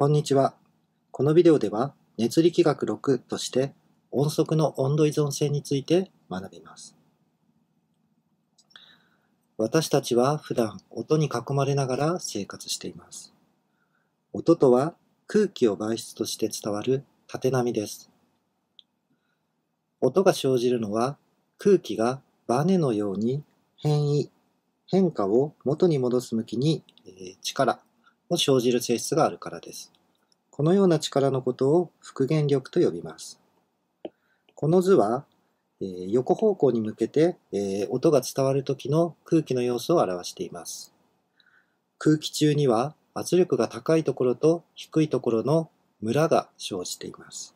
こんにちは。このビデオでは熱力学6として音速の温度依存性について学びます。私たちは普段音に囲まれながら生活しています。音とは空気を媒質として伝わる縦波です。音が生じるのは空気がバネのように変異、変化を元に戻す向きに力、を生じる性質があるからです。このような力のことを復元力と呼びます。この図は、えー、横方向に向けて、えー、音が伝わる時の空気の様子を表しています。空気中には圧力が高いところと低いところのムラが生じています。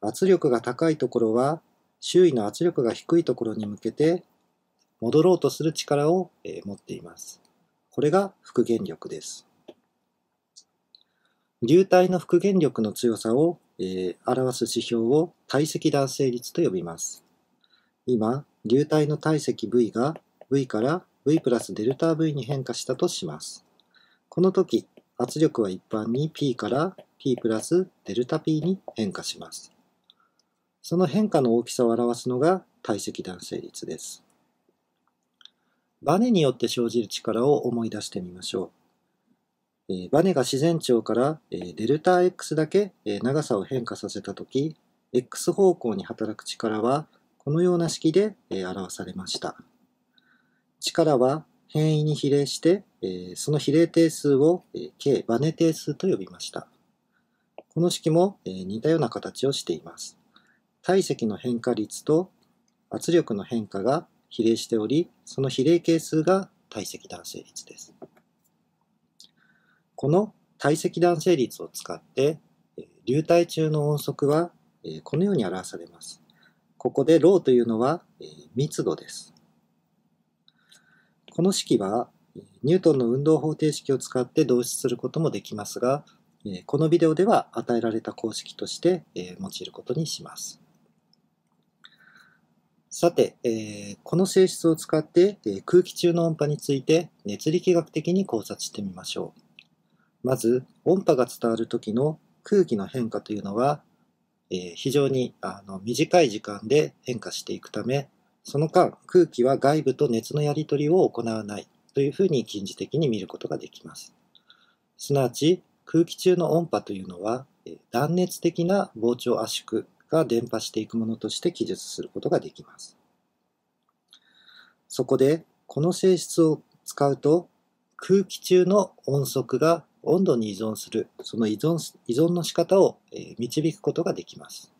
圧力が高いところは周囲の圧力が低いところに向けて戻ろうとする力を、え持っています。これが復元力です。流体の復元力の強さを、えー、表す指標を体積弾性率と呼びます。今、流体の体積 V が V から V プラスデルタ V に変化したとします。この時、圧力は一般に P から P プラスデルタ P に変化します。その変化の大きさを表すのが体積弾性率です。バネによって生じる力を思い出してみましょう。えバネが自然長から、えデルタ x だけ、え長さを変化させた時 x 方向に働く力は、このような式で、え表されました。力は変異に比例して、えその比例定数を、え k バネ定数と呼びました。この式も、え似たような形をしています。体積の変化率と圧力の変化が比例しており、その比例係数が体積弾性率です。この体積弾性率を使って、流体中の音速はこのように表されます。ここでローというのは密度です。この式はニュートンの運動方程式を使って導出することもできますが、このビデオでは与えられた公式として用いることにします。さて、この性質を使って空気中の音波について熱力学的に考察してみましょう。まず音波が伝わる時の空気の変化というのは、えー、非常にあの短い時間で変化していくためその間空気は外部と熱のやり取りを行わないというふうに近似的に見ることができます。すなわち空気中の音波というのは断熱的な膨張圧縮が伝播していくものとして記述することができます。そこでこの性質を使うと空気中の音速が温度に依存する、その依存依存の仕方を導くことができます。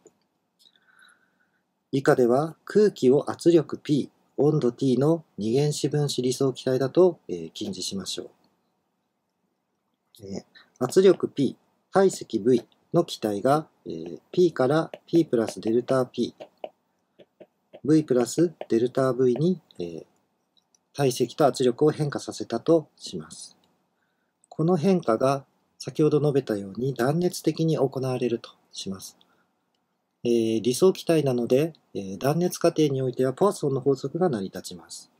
以下では空気を圧力 P、温度 T の二元子分子理想気体だと近似しましょう。圧力 P、体積 V の気体が P から P プラスデルタ P、V プラスデルタ V に体積と圧力を変化させたとします。この変化が先ほど述べたように断熱的に行われるとします。えー、理想気体なので、えー、断熱過程においてはポアソンの法則が成り立ちます。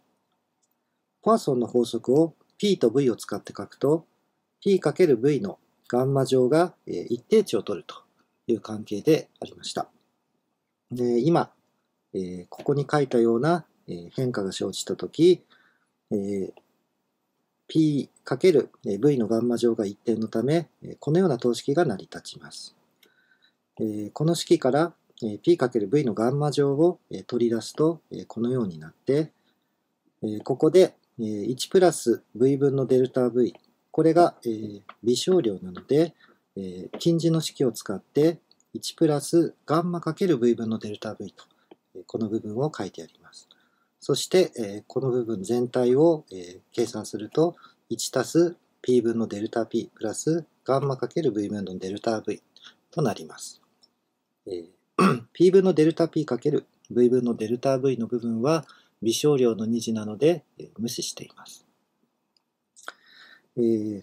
ポアソンの法則を P と V を使って書くと P×V のガンマ乗が一定値を取るという関係でありました。で今、えー、ここに書いたような変化が生じたとき、えー、P×V のガンマ乗が一定のため、このような等式が成り立ちます。この式から P×V のガンマ乗を取り出すと、このようになって、ここで1プラス V 分のデルタ V、これが微小量なので、近似の式を使って1プラスガンマ ×V 分のデルタ V と、この部分を書いてあります。そして、えー、この部分全体を、えー、計算すると、1たす p 分のデルタ p プラスガンマかける v 分のデルタ v となります。えー、p 分のデルタ p かける v 分のデルタ v の部分は微小量の二次なので、えー、無視しています。えー、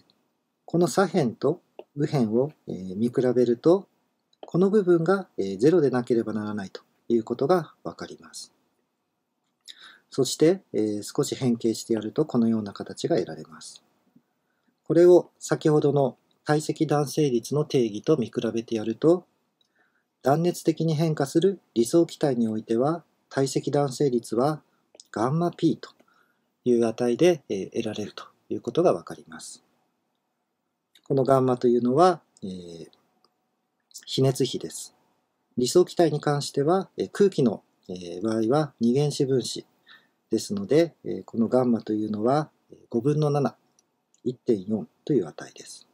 この左辺と右辺を、えー、見比べると、この部分が、えー、0でなければならないということがわかります。そして、えー、少し変形してやるとこのような形が得られます。これを先ほどの体積弾性率の定義と見比べてやると、断熱的に変化する理想気体においては、体積弾性率はガンマ p という値で、え得られるということがわかります。このガンマというのは、えー、比熱比です。理想気体に関しては、え空気の、え場合は二原子分子ですので、このガンマというのは5分の7、1.4という値です。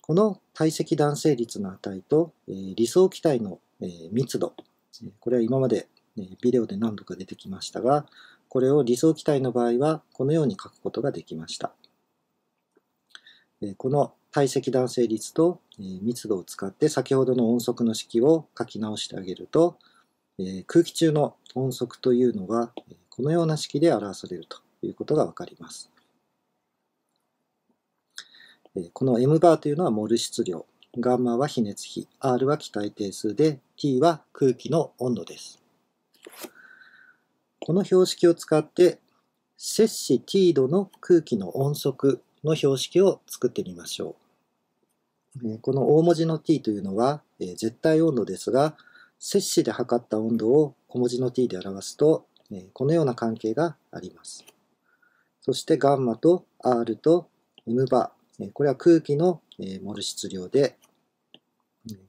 この体積弾性率の値と理想気体の密度、これは今までビデオで何度か出てきましたが、これを理想気体の場合はこのように書くことができました。この体積弾性率と密度を使って先ほどの音速の式を書き直してあげるとえ空気中の音速というのがこのような式で表されるということがわかります。この m バーというのはモル質量、ガンマは比熱比、r は気体定数で、t は空気の温度です。この標識を使って、摂氏 t 度の空気の音速の標識を作ってみましょう。この大文字の t というのは絶対温度ですが、摂氏で測った温度を小文字の t で表すと、このような関係があります。そしてガンマと R と M バー、これは空気のモル質量で、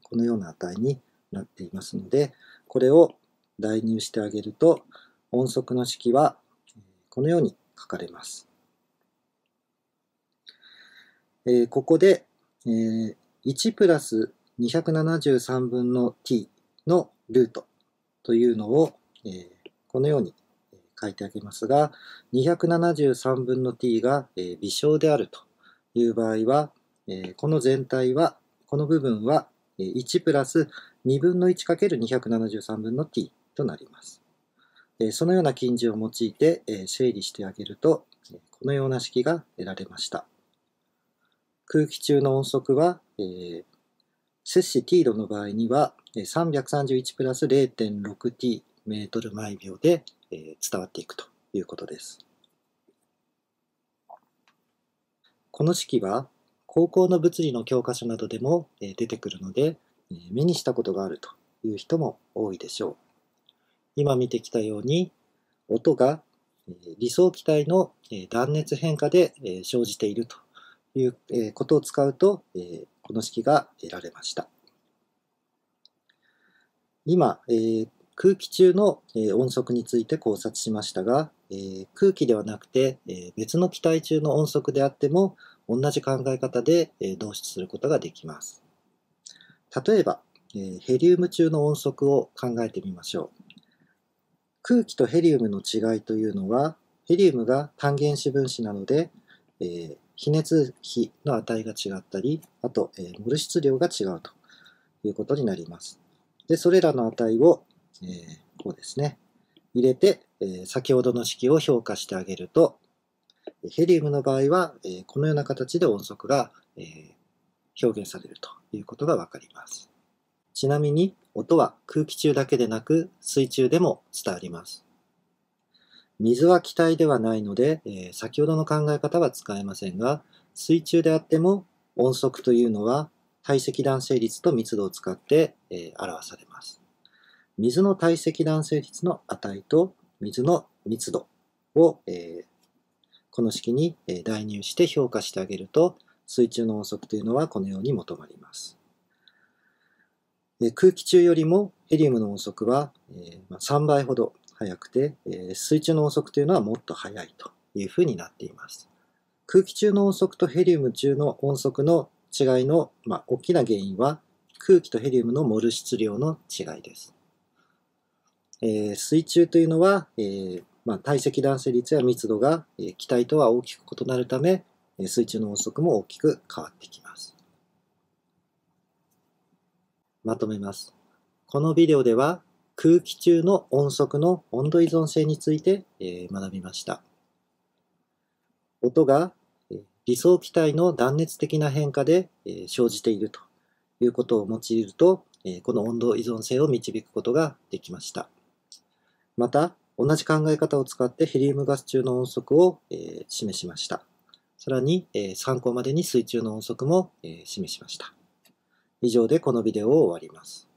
このような値になっていますので、これを代入してあげると、音速の式はこのように書かれます。ここで1プラス273分の t のルートというのを、えー、このように書いてありますが、273分の t が、え微小であるという場合は、えこの全体は、この部分は1プラス2分の 1×273 分の t となります。そのような近似を用いて整理してあげると、このような式が得られました。空気中の音速は、えー摂氏 t 度の場合には331プラス 0.6t メートル毎秒で伝わっていくということです。この式は高校の物理の教科書などでも出てくるので目にしたことがあるという人も多いでしょう。今見てきたように音が理想気体の断熱変化で生じているということを使うとこの式が得られました。今、えー、空気中の、え音速について考察しましたが、えー、空気ではなくて、え別の気体中の音速であっても同じ考え方で、え導出することができます。例えば、えヘリウム中の音速を考えてみましょう。空気とヘリウムの違いというのはヘリウムが単原子分子なので、え比熱比の値が違ったり、あと、えー、モル質量が違うということになります。で、それらの値を、えー、こうですね、入れて、えー、先ほどの式を評価してあげると、ヘリウムの場合は、えこのような形で音速が、え表現されるということがわかります。ちなみに、音は空気中だけでなく水中でも伝わります。水は気体ではないので、えー、先ほどの考え方は使えませんが、水中であっても音速というのは体積弾性率と密度を使って、えー、表されます。水の体積弾性率の値と水の密度を、えー、この式に代入して評価してあげると、水中の音速というのはこのように求まります。空気中よりもヘリウムの音速は3倍ほど速くて、え水中の音速というのはもっと速いというふうになっています。空気中の音速とヘリウム中の音速の違いの、まあ、大きな原因は空気とヘリウムのモル質量の違いです。えー、水中というのは、えー、まあ、体積弾性率や密度が、えー、気体とは大きく異なるため、え水中の音速も大きく変わってきます。まとめます。このビデオでは空気中の音速の温度依存性について、え学びました。音が理想気体の断熱的な変化で、え生じているということを用いると、えこの温度依存性を導くことができました。また、同じ考え方を使ってヘリウムガス中の音速を、え示しました。さらに、え参考までに水中の音速も、え示しました。以上でこのビデオを終わります。